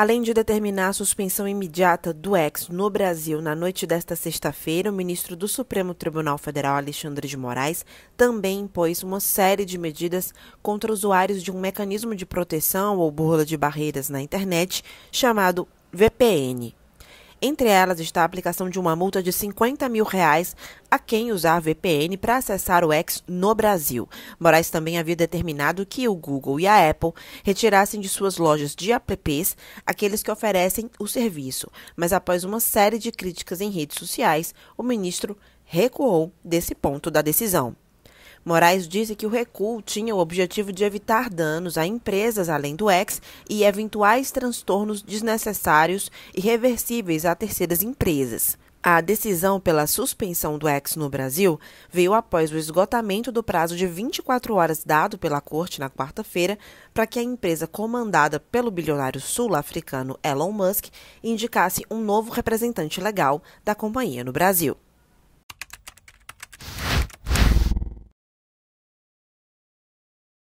Além de determinar a suspensão imediata do ex no Brasil na noite desta sexta-feira, o ministro do Supremo Tribunal Federal, Alexandre de Moraes, também impôs uma série de medidas contra usuários de um mecanismo de proteção ou burla de barreiras na internet chamado VPN. Entre elas está a aplicação de uma multa de 50 mil reais a quem usar VPN para acessar o X no Brasil. Moraes também havia determinado que o Google e a Apple retirassem de suas lojas de apps aqueles que oferecem o serviço, mas após uma série de críticas em redes sociais, o ministro recuou desse ponto da decisão. Moraes disse que o recuo tinha o objetivo de evitar danos a empresas além do ex e eventuais transtornos desnecessários e reversíveis a terceiras empresas. A decisão pela suspensão do ex no Brasil veio após o esgotamento do prazo de 24 horas dado pela corte na quarta-feira para que a empresa comandada pelo bilionário sul-africano Elon Musk indicasse um novo representante legal da companhia no Brasil.